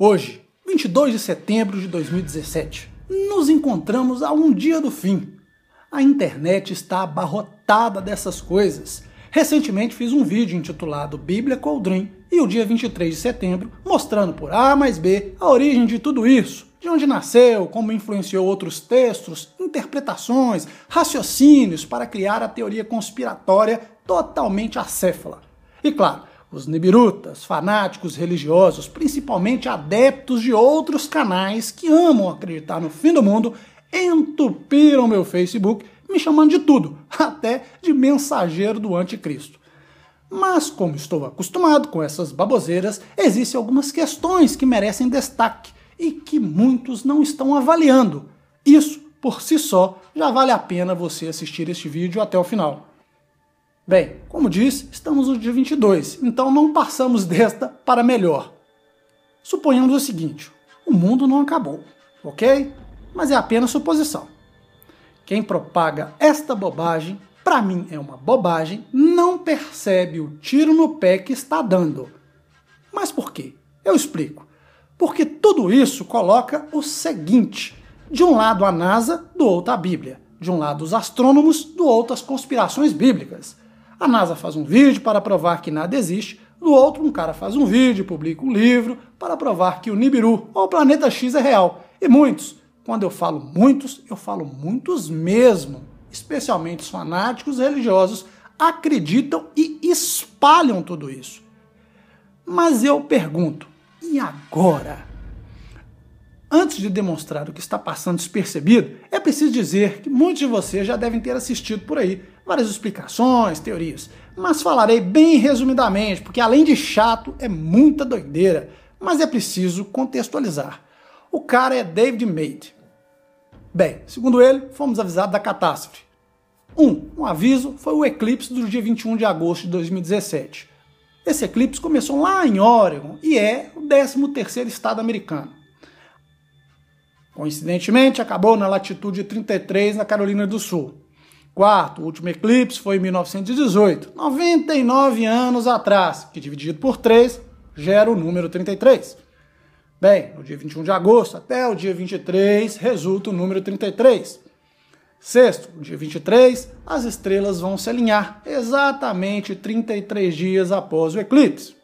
Hoje, 22 de setembro de 2017, nos encontramos a um dia do fim. A internet está abarrotada dessas coisas. Recentemente fiz um vídeo intitulado Bíblia Coldrin e o dia 23 de setembro, mostrando por A mais B a origem de tudo isso, de onde nasceu, como influenciou outros textos, interpretações, raciocínios para criar a teoria conspiratória totalmente acéfala. E claro, os nibirutas, fanáticos religiosos, principalmente adeptos de outros canais que amam acreditar no fim do mundo, entupiram meu Facebook me chamando de tudo, até de mensageiro do anticristo. Mas, como estou acostumado com essas baboseiras, existem algumas questões que merecem destaque e que muitos não estão avaliando. Isso, por si só, já vale a pena você assistir este vídeo até o final. Bem, como disse, estamos no dia 22, então não passamos desta para melhor. Suponhamos o seguinte: o mundo não acabou, ok? Mas é apenas suposição. Quem propaga esta bobagem, para mim é uma bobagem, não percebe o tiro no pé que está dando. Mas por quê? Eu explico. Porque tudo isso coloca o seguinte: de um lado a NASA, do outro a Bíblia. De um lado os astrônomos, do outro as conspirações bíblicas. A NASA faz um vídeo para provar que nada existe, do outro, um cara faz um vídeo, publica um livro para provar que o Nibiru ou o planeta X é real. E muitos, quando eu falo muitos, eu falo muitos mesmo, especialmente os fanáticos religiosos, acreditam e espalham tudo isso. Mas eu pergunto, e agora? Antes de demonstrar o que está passando despercebido, é preciso dizer que muitos de vocês já devem ter assistido por aí várias explicações, teorias, mas falarei bem resumidamente, porque além de chato, é muita doideira, mas é preciso contextualizar. O cara é David Maid. Bem, segundo ele, fomos avisados da catástrofe. 1. Um, um aviso foi o eclipse do dia 21 de agosto de 2017. Esse eclipse começou lá em Oregon e é o 13º estado americano. Coincidentemente, acabou na latitude 33, na Carolina do Sul. Quarto, o último eclipse foi em 1918, 99 anos atrás, que dividido por 3 gera o número 33. Bem, no dia 21 de agosto até o dia 23 resulta o número 33. Sexto, no dia 23, as estrelas vão se alinhar exatamente 33 dias após o eclipse.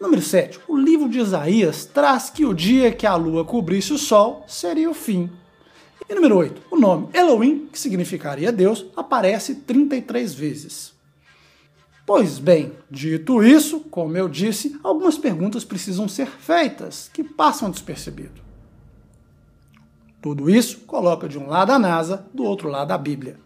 Número 7. O livro de Isaías traz que o dia que a lua cobrisse o sol seria o fim. E número 8. O nome Elohim, que significaria Deus, aparece 33 vezes. Pois bem, dito isso, como eu disse, algumas perguntas precisam ser feitas, que passam despercebido. Tudo isso coloca de um lado a NASA, do outro lado a Bíblia.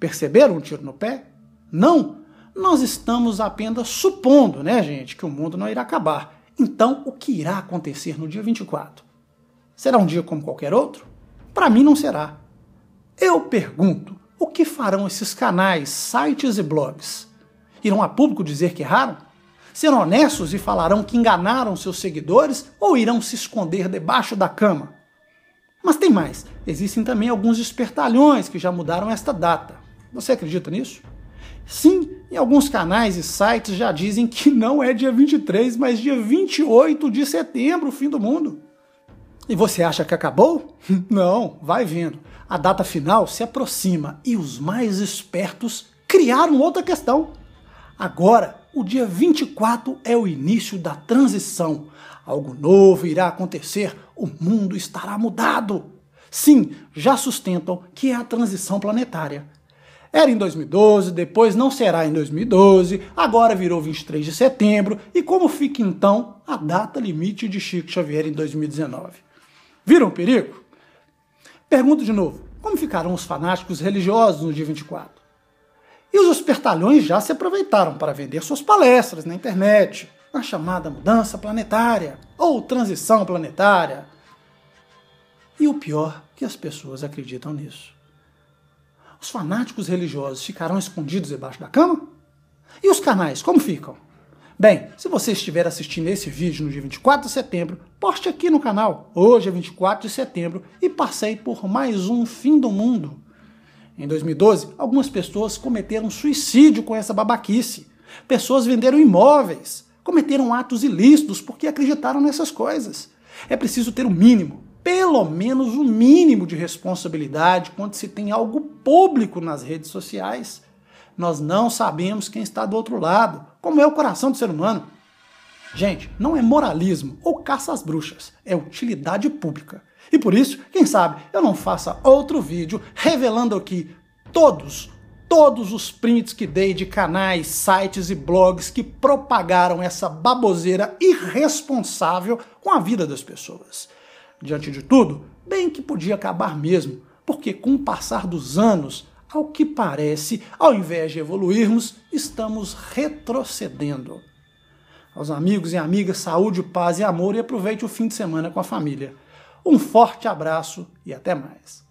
Perceberam um tiro no pé? Não! nós estamos apenas supondo, né, gente, que o mundo não irá acabar. Então, o que irá acontecer no dia 24? Será um dia como qualquer outro? Para mim, não será. Eu pergunto: o que farão esses canais, sites e blogs? Irão a público dizer que erraram? Serão honestos e falarão que enganaram seus seguidores ou irão se esconder debaixo da cama? Mas tem mais: existem também alguns espertalhões que já mudaram esta data. Você acredita nisso? Sim, em alguns canais e sites já dizem que não é dia 23, mas dia 28 de setembro, o fim do mundo. E você acha que acabou? Não, vai vendo. A data final se aproxima e os mais espertos criaram outra questão. Agora, o dia 24 é o início da transição. Algo novo irá acontecer, o mundo estará mudado. Sim, já sustentam que é a transição planetária. Era em 2012, depois não será em 2012, agora virou 23 de setembro. E como fica então a data limite de Chico Xavier em 2019? Viram o perigo? Pergunto de novo: como ficarão os fanáticos religiosos no dia 24? E os espertalhões já se aproveitaram para vender suas palestras na internet, na chamada mudança planetária ou transição planetária. E o pior, é que as pessoas acreditam nisso. Os fanáticos religiosos ficarão escondidos debaixo da cama? E os canais, como ficam? Bem, se você estiver assistindo esse vídeo no dia 24 de setembro, poste aqui no canal, hoje é 24 de setembro, e passei por mais um fim do mundo. Em 2012, algumas pessoas cometeram suicídio com essa babaquice. Pessoas venderam imóveis, cometeram atos ilícitos porque acreditaram nessas coisas. É preciso ter o um mínimo, pelo menos o um mínimo de responsabilidade quando se tem algo público nas redes sociais. Nós não sabemos quem está do outro lado, como é o coração do ser humano. Gente, não é moralismo ou caça às bruxas, é utilidade pública. E por isso, quem sabe, eu não faça outro vídeo revelando aqui todos, todos os prints que dei de canais, sites e blogs que propagaram essa baboseira irresponsável com a vida das pessoas. Diante de tudo, bem que podia acabar mesmo, porque com o passar dos anos, ao que parece, ao invés de evoluirmos, estamos retrocedendo. Aos amigos e amigas, saúde, paz e amor e aproveite o fim de semana com a família. Um forte abraço e até mais.